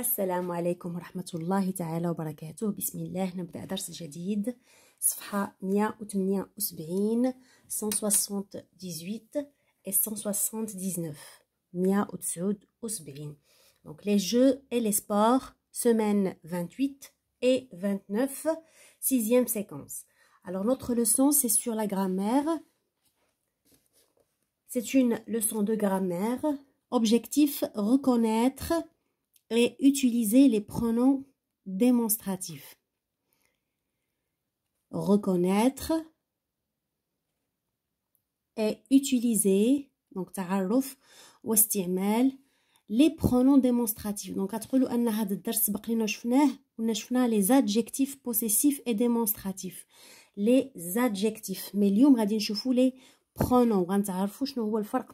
السلام عليكم ورحمة الله تعالى وبركاته بسم الله نبدأ درس جديد صفحة 178 178 et 179 179 donc les jeux et les sports semaine 28 et 29 sixième séquence alors notre leçon c'est sur la grammaire c'est une leçon de grammaire objectif reconnaître et utiliser les pronoms démonstratifs. Reconnaître et utiliser donc ou « واستعمال les pronoms démonstratifs donc à ان les adjectifs possessifs et démonstratifs les adjectifs mais on va voir les pronoms Nous voir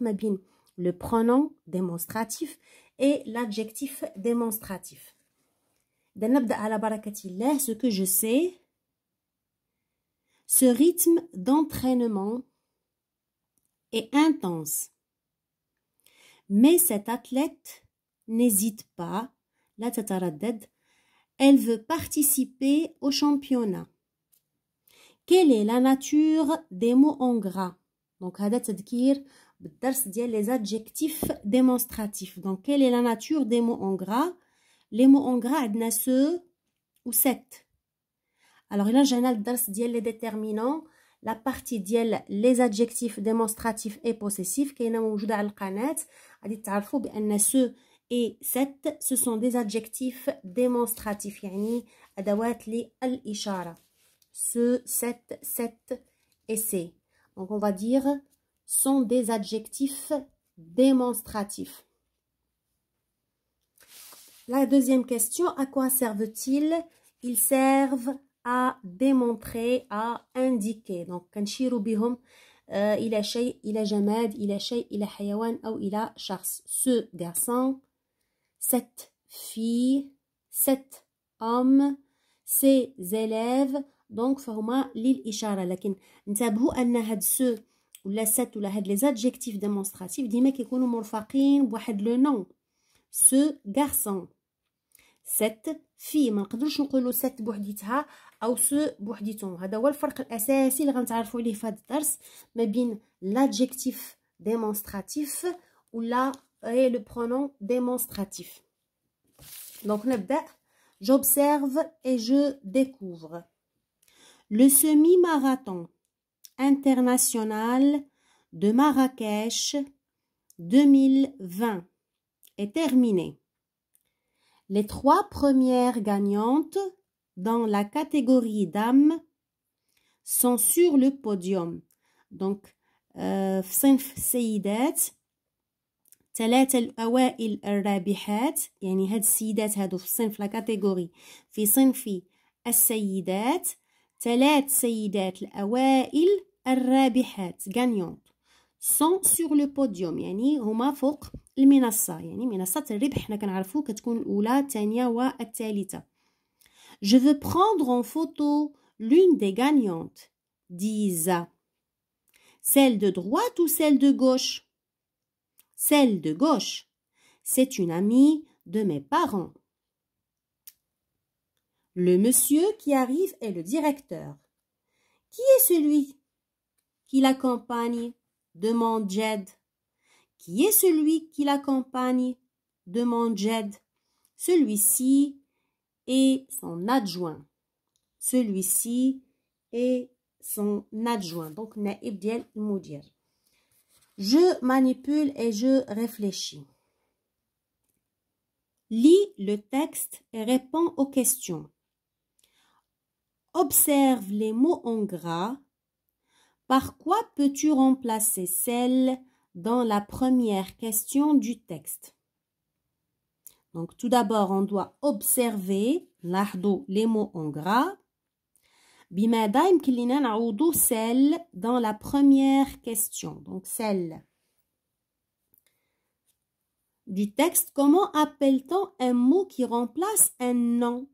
le pronom démonstratif et l'adjectif démonstratif. Ce que je sais, ce rythme d'entraînement est intense. Mais cette athlète n'hésite pas, elle veut participer au championnat. Quelle est la nature des mots en gras Donc, les adjectifs démonstratifs donc quelle est la nature des mots en gras les mots en gras عندنا ce ou alors il y a un général de les déterminants la partie ديال les adjectifs démonstratifs et possessifs ce qui est ce et cette ce sont des adjectifs démonstratifs ce 7 7 et c. donc on va dire sont des adjectifs démonstratifs. La deuxième question, à quoi servent-ils Ils servent à démontrer, à indiquer. Donc, euh, il est jamais, il est جماد, il est إلى ou il est شخص. Ce garçon, cette fille, cet homme, ces élèves. Donc, فهما l'indication. Mais, انتبهوا أن هاد ce les adjectifs démonstratifs disent mais qu'écoule nous sont le nom ce garçon cette fille l'adjectif démonstratif ou ce c'est le la et le pronom démonstratif donc j'observe et je découvre le semi marathon International de Marrakech 2020 est terminé Les trois premières gagnantes dans la catégorie dames sont sur le podium. Donc, صنف السيدات ثلاثة الأوائل الرابحات يعني هاد السيدات هادو في صنف لا في صنف السيدات ثلاث الرابحات gagnantes sont sur le podium يعني هما فوق المنصه يعني منصه الربح حنا كنعرفو كتكون Je veux prendre en photo l'une des gagnantes disent Celle de droite ou celle de gauche Celle de gauche. C'est une amie de mes parents. Le monsieur qui arrive est le directeur. Qui est celui qui l'accompagne demande Jed. Qui est celui qui l'accompagne demande Jed. Celui-ci est son adjoint. Celui-ci est son adjoint. Donc, Naïb Je manipule et je réfléchis. Lis le texte et réponds aux questions. Observe les mots en gras par quoi peux-tu remplacer celle dans la première question du texte Donc tout d'abord, on doit observer les mots en gras. Bimadaim يمكن celle dans la première question donc celle du texte comment appelle-t-on un mot qui remplace un nom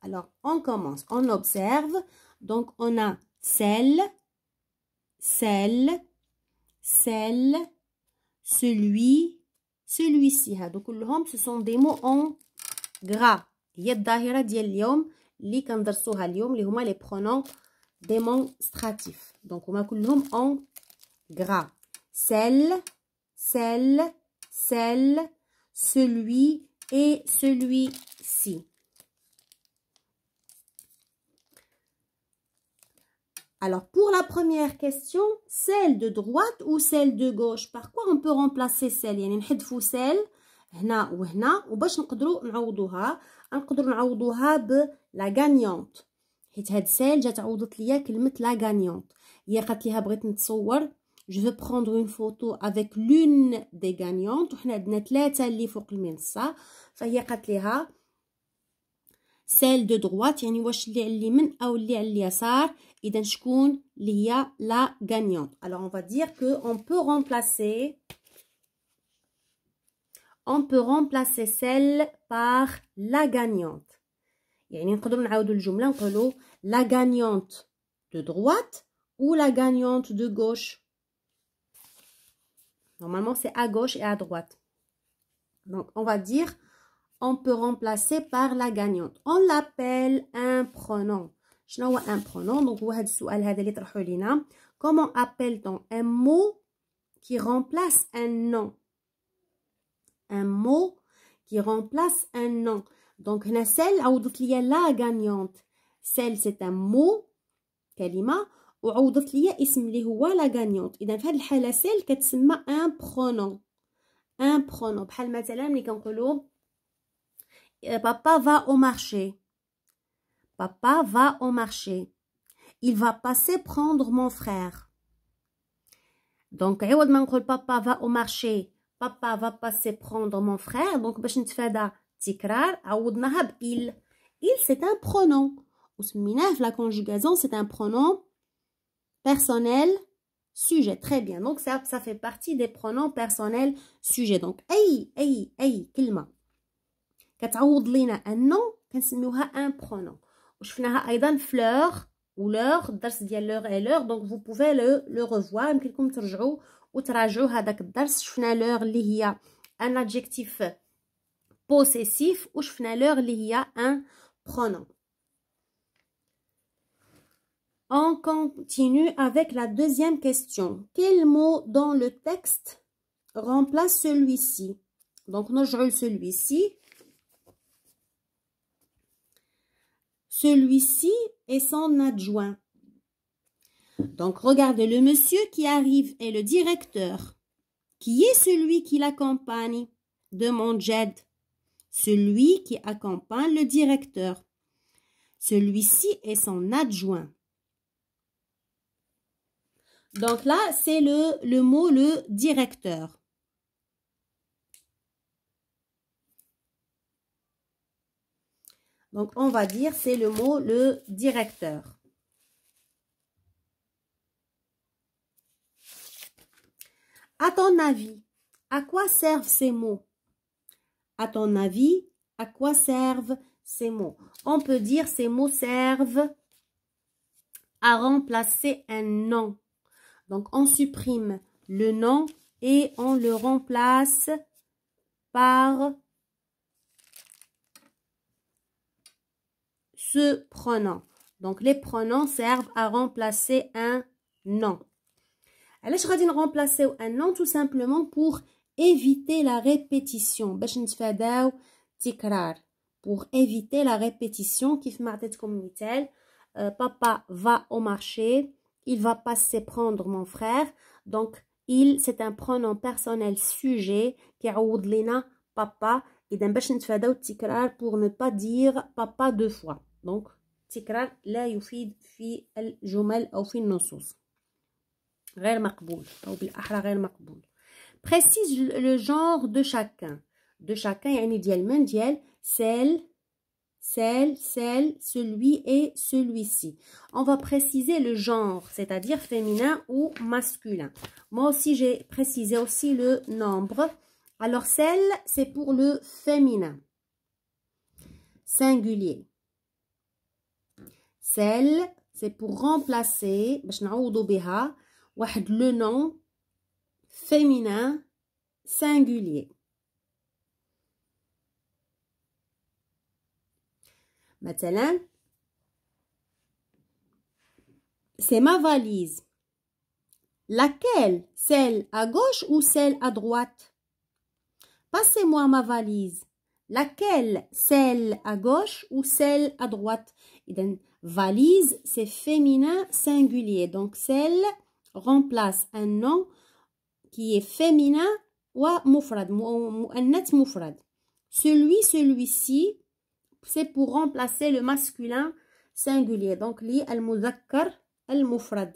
alors on commence on observe donc on a celle celle, celle, celui, celui-ci. Ce sont des mots en gras. هي الظاهرة ديال li اللي كندرسوها اليوم li هما les pronoms démonstratifs. Donc, on a en gras. Celle, celle, celle, celui et celui-ci. Alors, pour la première question, celle de droite ou celle de gauche Par quoi on peut remplacer celle يعني نحذفوا celle هنا وهنا وباش نقدروا نعوضوها نقدروا نعوضوها ب la gagnante حيت هاد celle جات عوضت ليا كلمة la gagnante هي قالت ليها بغيت نتصور je veux prendre une photo avec l'une des gagnantes وحنا عندنا ثلاثه اللي فوق المنصه, فهي قالت ليها سيل دو droite, يعني واش اللي على اليمين او اللي على اليسار gagnante alors on va dire que on peut remplacer on peut remplacer celle par la gagnante la gagnante de droite ou la gagnante de gauche Normalement, c'est à gauche et à droite. Donc, on va dire, on peut remplacer par la gagnante. On l'appelle un pronom. Je un pronom. Donc, Comment appelle-t-on un mot qui remplace un nom Un mot qui remplace un nom. Donc, celle est la gagnante. Celle, c'est un mot. Et celle qui est la gagnante. Il y a une celle qui c'est un pronom. Un pronom. Par exemple, dit que Papa va au marché. Il va passer prendre mon frère. Donc, eh, papa va au marché. Papa va passer prendre mon frère. Donc, il. Il, c'est un pronom. La conjugaison, c'est un pronom personnel sujet. Très bien. Donc, ça, ça fait partie des pronoms personnels sujet. Donc, أي أي أي Quand كتعوض un nom un pronom. شفناها ايضا فلور لور ولور الدرس ديال لور اي لور دونك فو بوفي لو لو ريفوار يمكنكم ترجعوا وتراجعوا هذاك الدرس شفنا لور اللي هي ان ادجيكتيف بوسيسيف وشفنا لور اللي هي ان برونون On continue avec la deuxième question. Quel mot dans le texte remplace celui-ci Donc, nous celui-ci. celui-ci est son adjoint. Donc regardez, le monsieur qui arrive est le directeur. Qui est celui qui l'accompagne demande Jed. Celui qui accompagne le directeur. Celui-ci est son adjoint. Donc là, c'est le mot le directeur. Donc, on va dire, c'est le mot le directeur. À ton avis, à quoi servent ces mots À ton avis, à quoi servent ces mots On peut dire ces mots servent à remplacer un nom. Donc, on supprime le nom et on le remplace par pronom. Donc, les pronoms servent à remplacer un nom. vais غادي remplacer un nom tout simplement pour éviter la répétition pour éviter la répétition qui fait comme papa va au marché il va passer prendre mon frère donc il c'est un pronom personnel sujet qui كيعوض لينا papa et باش نتفاداو التكرار pour ne pas dire papa deux fois donc, يفيد في الجمل jumel في النصوص précise le genre de chacun de chacun il y un ديال من ديال celle celle, celle, celui et celui-ci. On va préciser le genre, c'est-à-dire féminin ou masculin. Moi aussi, j'ai précisé aussi le nombre. Alors, celle, c'est pour le féminin. Singulier celle, c'est pour remplacer, le nom féminin singulier. مثلا c'est ma valise. Laquelle Celle à gauche ou celle à droite Passez-moi ma valise. Laquelle Celle à gauche ou celle à droite valise, c'est féminin singulier. Donc, celle remplace un nom qui est féminin ou un net mufrad. Celui, celui-ci, c'est pour remplacer le masculin singulier. Donc, li al-muzakkar al-mufrad.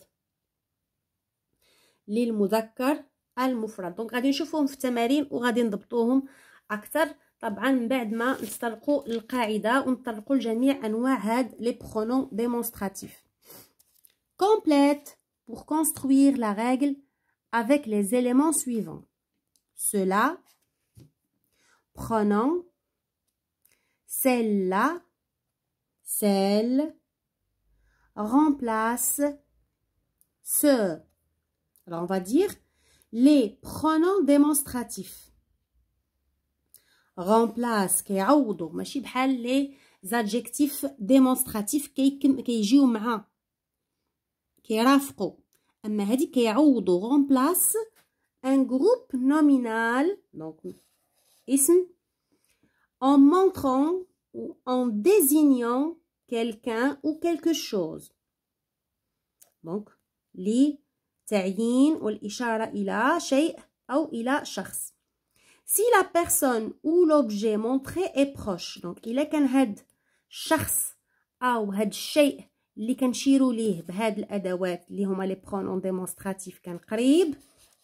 Li al-muzakkar al-mufrad. Donc, غادي نشوفهم في التمارين وغادي les اكثر les pronoms ما نطلقوا les pronoms démonstratifs. complète pour construire la règle avec les éléments suivants cela pronom celle-là celle remplace ce alors on va dire les pronoms démonstratifs remplace qui ماشي بحال لي زادجكتيف ديمونستراتيف كيجيو مع كيرافقوا اما هادي كيعوضوا remplace un groupe nominal donc اسم en montrant ou en désignant quelqu'un ou quelque chose donc ou والإشارة ila شيء ou ila شخص si la personne ou l'objet montré est proche, donc il est un had chars ah, ou had shay, li kan shiru li had l'adawat li homa les pronoms démonstratifs kan qrib,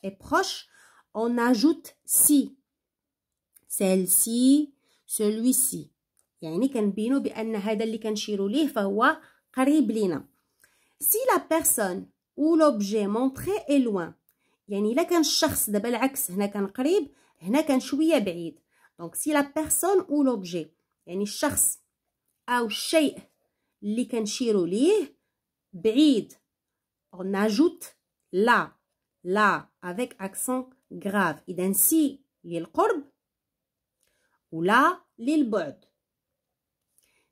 est proche, on ajoute si. Celle-ci, celui-ci. Yani kan bino bi anna hada li kan shiru li fawa qrib lina. Si la personne ou l'objet montré est loin, yani la kan chars de bel aks, hna kan qrib, donc, si la personne ou l'objet est chargé, on ajoute là la, avec accent grave. Identique, l'il-korb ou la, l'il-bird.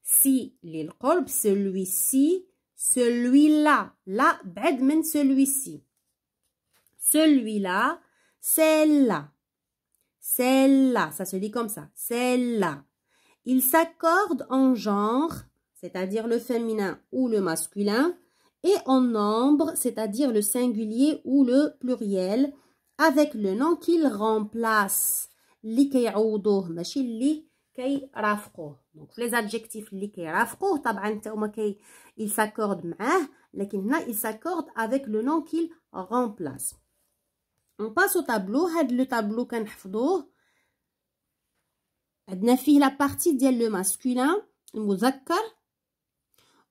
Si l'il-korb, celui-ci, celui-là, la, bed, celui-ci. Celui-là, celle-là. Celle-là, ça se dit comme ça. Celle-là. Ils s'accordent en genre, c'est-à-dire le féminin ou le masculin, et en nombre, c'est-à-dire le singulier ou le pluriel, avec le nom qu'ils remplacent. Donc, les adjectifs ils s'accordent ils s'accordent avec le nom qu'il remplace on passe au tableau, C'est le tableau qu'on a fait. On la partie le masculin, le muzakkar,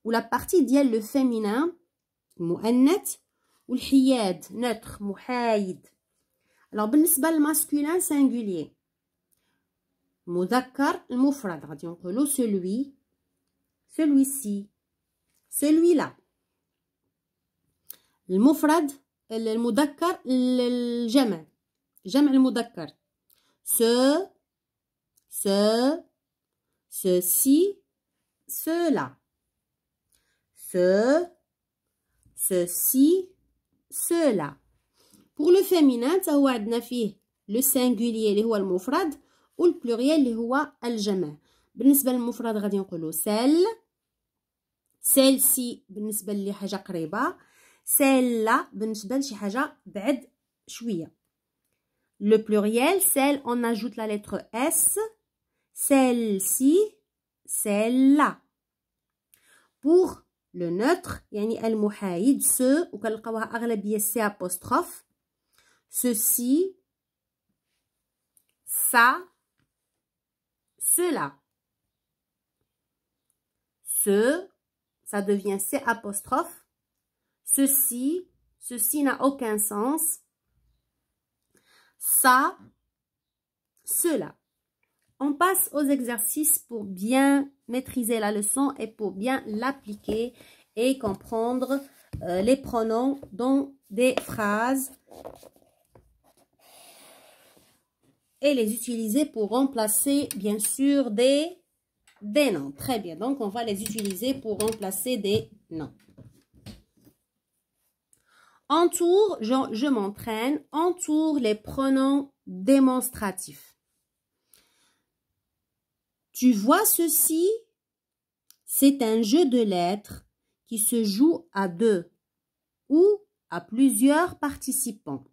ou la partie diel le féminin, le féminin. ou le neutre, Alors masculin singulier, le muzakkar, le mufrad. celui, ci celui-là. Le mufrad المذكر الجمع جمع المذكر س س سي ceci س ce سي cela pour le féminin تهو عندنا فيه le singulier اللي هو المفرد والبلوريال اللي هو الجمع بالنسبه للمفرد غادي نقولوا سيل celle سي بالنسبه لحاجه قريبه celle-là بالنسبة لشي حاجة بعد le pluriel celle on ajoute la lettre s celle-ci celle-là pour le neutre el المحايد ce ou وكنلقاوها أغلبية c apostrophe ceci ça cela ce ça devient c apostrophe Ceci, ceci n'a aucun sens. Ça, cela. On passe aux exercices pour bien maîtriser la leçon et pour bien l'appliquer et comprendre euh, les pronoms dans des phrases et les utiliser pour remplacer bien sûr des, des noms. Très bien, donc on va les utiliser pour remplacer des noms. Entoure, je, m'entraîne, entoure les pronoms démonstratifs. Tu vois ceci C'est un jeu de lettres qui se joue à deux ou à plusieurs participants.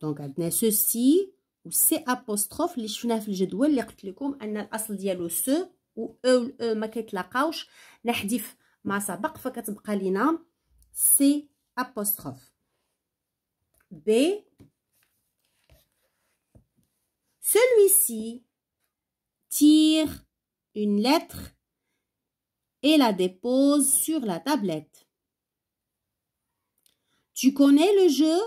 Donc, ceci ou c'est apostrophe Les شفناه في الجدول اللي قلت لكم ان الاصل ديالو ou و او و او ما كيتلاقاوش نحذف مع سبق لينا apostrophe. B. Celui-ci tire une lettre et la dépose sur la tablette. Tu connais le jeu?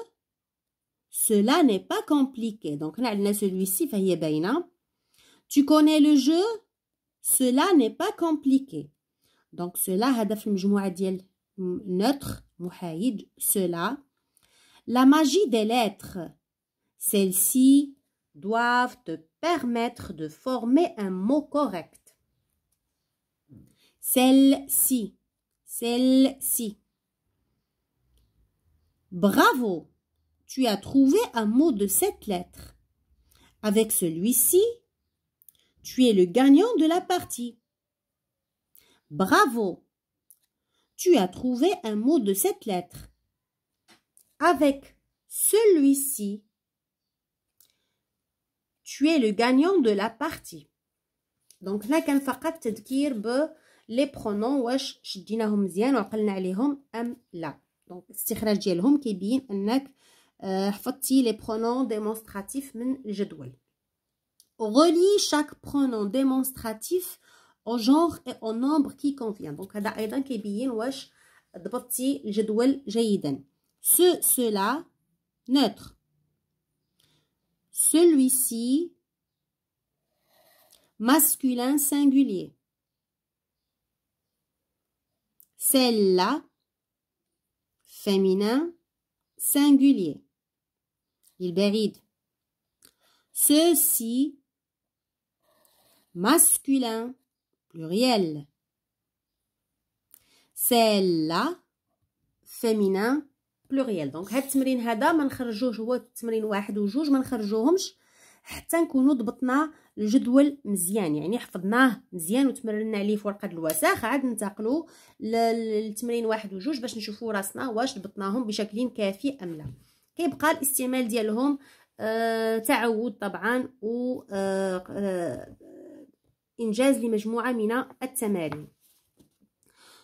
Cela n'est pas compliqué. Donc, là, celui-ci, hein? Tu connais le jeu? Cela n'est pas compliqué. Donc, cela, a المجموعة neutre Mouhaïd, cela. La magie des lettres. Celles-ci doivent te permettre de former un mot correct. Celle-ci, celle-ci. Bravo, tu as trouvé un mot de cette lettre. Avec celui-ci, tu es le gagnant de la partie. Bravo, tu as trouvé un mot de cette lettre. Avec celui-ci, tu es le gagnant de la partie. Donc là, quand tu as dit les pronoms, tu as dit que tu as dit que tu as dit donc, c'est euh, les pronoms démonstratifs. Relie chaque pronom démonstratif au genre et au nombre qui convient donc هذا ايضا كيبين واش ضبطتي الجدول جيدا ce cela neutre celui-ci masculin singulier celle-là féminin singulier il béride ceci masculin pluriel. Celle-là féminin pluriel. Donc هاد التمرين هذا ما نخرجوه هو التمرين واحد وجوج ما نخرجوهمش حتى نكونوا ضبطنا الجدول مزيان يعني حفظناه مزيان وتمرنا عليه في ورقه الوساخ عاد ننتقلوا للتمرين واحد وجوج باش نشوفوا راسنا واش ضبطناهم بشكل كافي ام لا كيبقى الاستعمال ديالهم آه تعود طبعا و آه آه إنجاز لمجموعة at التمارين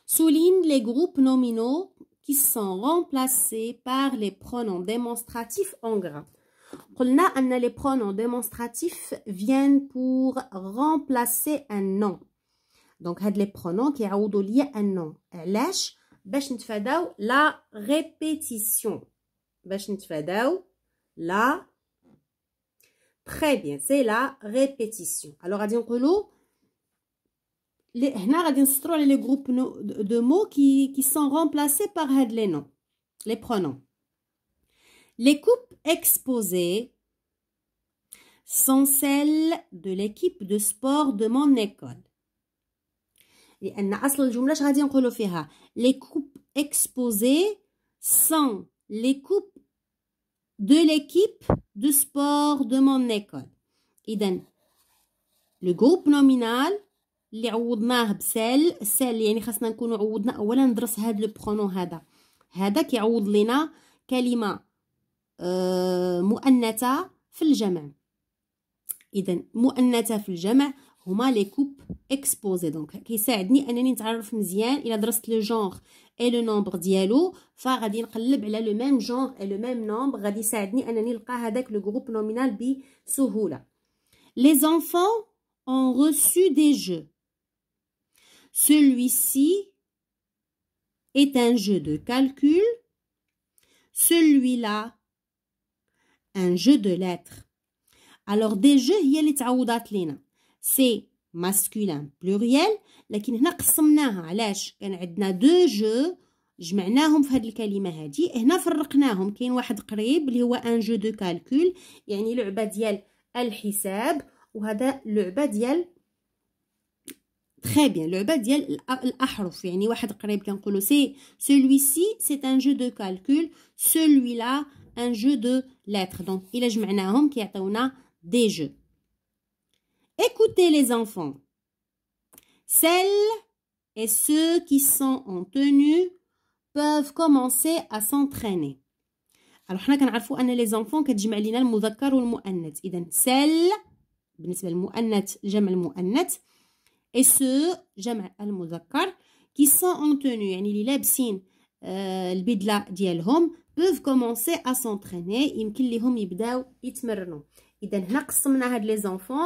souligne les groupes nominaux qui sont remplacés par les pronoms démonstratifs en gras. قلنا les pronoms démonstratifs viennent pour remplacer un nom. Donc هاد les pronoms qui ont un nom. علاش؟ باش نتفاداو la répétition. باش نتفاداو la Très bien, c'est la répétition. Alors que l'eau, les, groupes de mots qui, sont remplacés par les noms, les pronoms. Les coupes exposées sont celles de l'équipe de sport de mon école. les coupes exposées sont les coupes de l'équipe de sport de mon école. Donc, le groupe nominal اللي عوضناه بسال سال يعني خاصنا نكونوا عوضنا اولا ندرس هاد لو برونو هذا هذا كيعوض لنا كلمه آه، مؤنثه في الجمع اذا مؤنثه في الجمع هما لي كوب اكسبوزي دونك كيساعدني انني نتعرف مزيان الا درست لو جونغ اي لو نومبر ديالو فغادي نقلب على لو ميم جونغ اي لو ميم نومبر غادي يساعدني انني نلقى هذاك لو جروب نومينال بسهوله لي زونفون اون ريسو دي جو Celui-ci est un jeu de calcul. Celui-là, un jeu de lettres. Alors des jeux هي اللي تعوضات لينا سي ماسكولين بلوريال لكن هنا قسمناها علاش كان عندنا دو جو جمعناهم في هذه الكلمه هذه هنا فرقناهم كاين واحد قريب اللي هو ان جو دو كالكول يعني لعبه ديال الحساب وهذا لعبه ديال Très bien. Le bas ديال الاحرف يعني واحد قريب كنقولوا سي celui-ci c'est un jeu de calcul, celui-là un jeu de lettres. Donc الا جمعناهم كيعطيونا des jeux. Écoutez les enfants. Celles et ceux qui sont en tenue peuvent commencer à s'entraîner. Alors حنا كنعرفوا ان les enfants كتجمع لينا المذكر والمؤنث. اذا celles بالنسبه للمؤنث جمع المؤنث et ce جمع المذكر qui sont en tenue يعني اللي لابسين البدله ديالهم peuvent commencer à s'entraîner يمكن لهم يبداو يتمرنوا إذن هنا قسمنا هاد les زونفون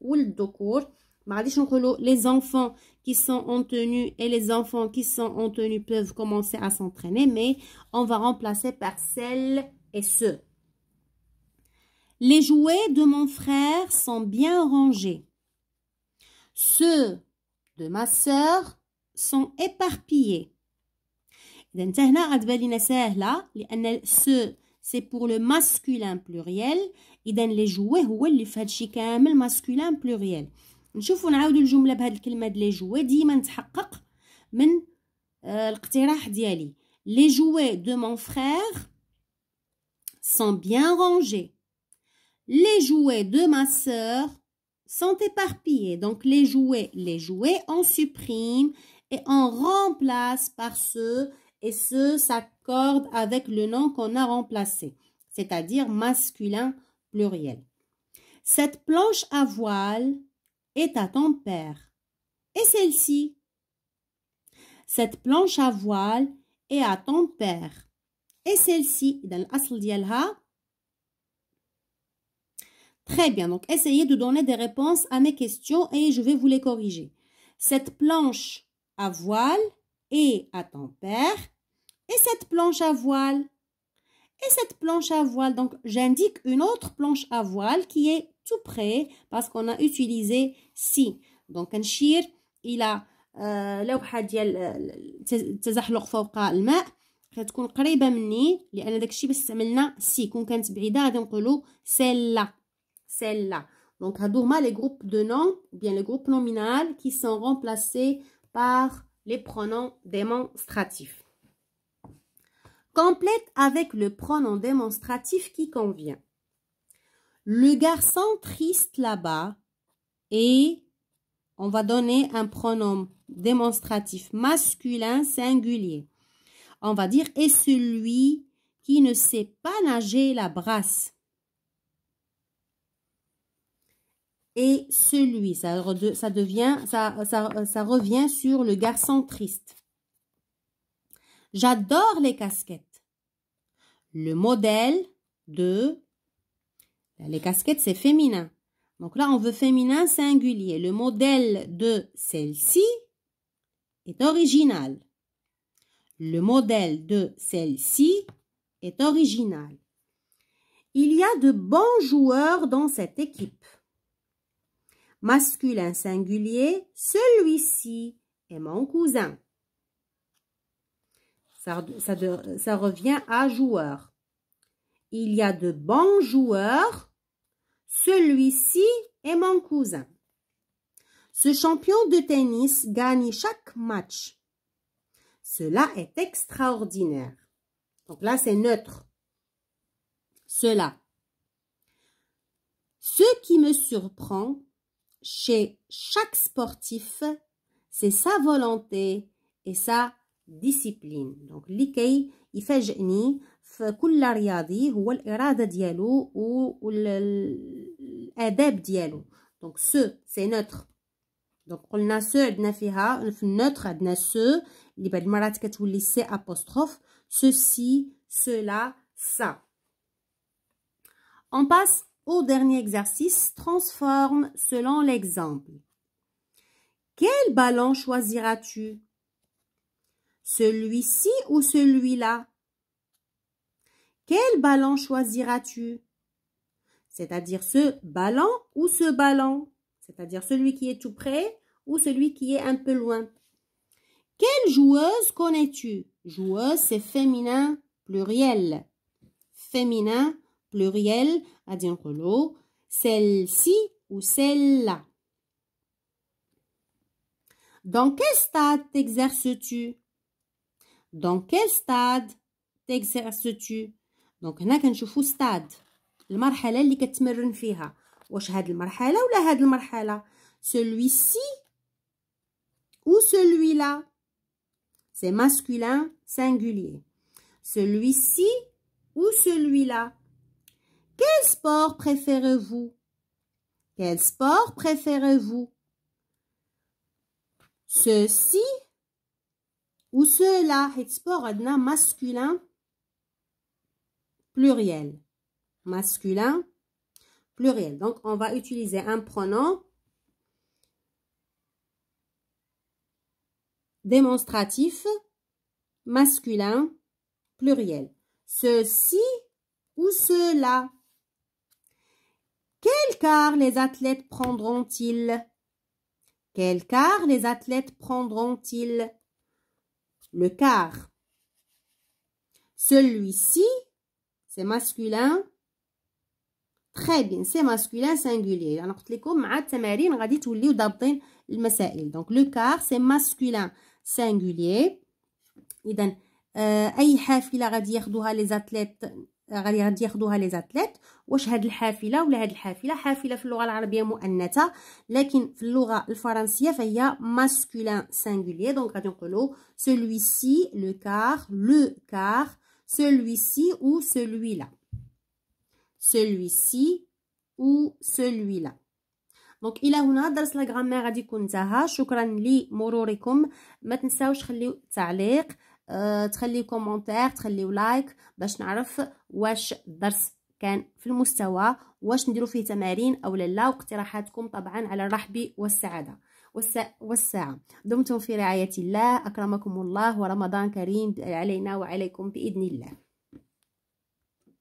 والذكور ما نقولوا les enfants qui sont en tenue et les enfants qui sont en tenue peuvent commencer à s'entraîner mais on va remplacer par celles et ceux les jouets de mon frère sont bien rangés « Ceux de ma sœur sont éparpillés. » Donc, ici, on va dire « ceux » parce que « ceux » c'est pour le masculin pluriel. Donc, « les jouets » c'est ce qui fait le masculin pluriel. On voit qu'on revient à la phrase « les jouets » qui est toujours réalisée dans mon projet. « Les jouets de mon frère sont bien rangés. »« Les jouets de ma sœur » sont éparpillés. Donc, les jouets, les jouets, on supprime et on remplace par ceux et ceux s'accordent avec le nom qu'on a remplacé, c'est-à-dire masculin pluriel. Cette planche à voile est à ton père. Et celle-ci Cette planche à voile est à ton père. Et celle-ci, dans l'asl Très bien, donc essayez de donner des réponses à mes questions et je vais vous les corriger. Cette planche à voile est à tempère et cette planche à voile et cette planche à voile. Donc, j'indique une autre planche à voile qui est tout près parce qu'on a utilisé si. Donc, un shir, il a لوحة ديال تزحلق فوق الماء قريبة مني لأن داكشي باش استعملنا كون كانت بعيدة celle là » celle-là. Donc, Dourma, les groupes de noms, bien les groupes nominal qui sont remplacés par les pronoms démonstratifs. Complète avec le pronom démonstratif qui convient. Le garçon triste là-bas et on va donner un pronom démonstratif masculin singulier. On va dire est celui qui ne sait pas nager la brasse. et celui. Ça, devient, revient sur le garçon triste. J'adore les casquettes. Le modèle de... Ben, les casquettes, c'est féminin. Donc là, on veut féminin singulier. Le modèle de celle-ci est original. Le modèle de celle-ci est original. Il y a de bons joueurs dans cette équipe masculin singulier, celui-ci est mon cousin. Ça, revient à joueur. Il y a de bons joueurs, celui-ci est mon cousin. Ce champion de tennis gagne chaque match. Cela est extraordinaire. Donc là, c'est neutre. Cela. Ce qui me surprend, chez chaque sportif, c'est sa volonté et sa discipline. Donc, l'ikei, il fait génie, fait كل رياضي هو l'irada dialo ou l'adab dialo. Donc, ce, c'est neutre. Donc, on a ce, on a neutre, on a ce, il y a des apostrophe, ceci, cela, ça. On passe au dernier exercice, transforme selon l'exemple. Quel ballon choisiras-tu Celui-ci ou celui-là Quel ballon choisiras-tu C'est-à-dire ce ballon ou ce ballon C'est-à-dire celui qui est tout près ou celui qui est un peu loin. Quelle joueuse connais-tu Joueuse, c'est féminin, pluriel. Féminin, pluriel, celle-ci ou celle-là. Dans quel stade t'exerces-tu Dans quel stade t'exerces-tu Donc, donc هنا stade, la المرحله اللي had فيها واش ou la ولا le marhala? celui-ci ou celui-là c'est masculin singulier celui-ci ou celui-là quel sport préférez-vous Quel sport préférez-vous Ceci ou cela est sport masculin pluriel. Masculin pluriel. Donc, on va utiliser un pronom démonstratif masculin pluriel. Ceci ou cela. Quel car les athlètes prendront-ils Quel car les athlètes prendront-ils Le car. Celui-ci, c'est masculin. Très bien, c'est masculin singulier. Alors, Donc, le car, c'est masculin singulier. إذا أي حافلة غادي athlètes les athlètes. غادي غادي ياخذوها لي زاتليت واش هاد الحافله ولا هاد الحافله حافله في اللغه العربيه مؤنثه لكن في اللغه الفرنسيه فهي ماسكولين سينغولير دونك غادي نقولوا سولوي سي لو كار لو كار سولوي سي او سولوي لا سولوي سي او سولوي لا دونك الى هنا درس لا غرامير غادي يكون انتهى شكرا لمروركم ما تنساوش خليو تعليق آه، تخلي كومنتار تخليو لايك باش نعرف واش الدرس كان في المستوى واش نديرو فيه تمارين او لا واقتراحاتكم طبعا على الرحب والسعاده والساعة دمتم في رعاية الله أكرمكم الله ورمضان كريم علينا وعليكم بإذن الله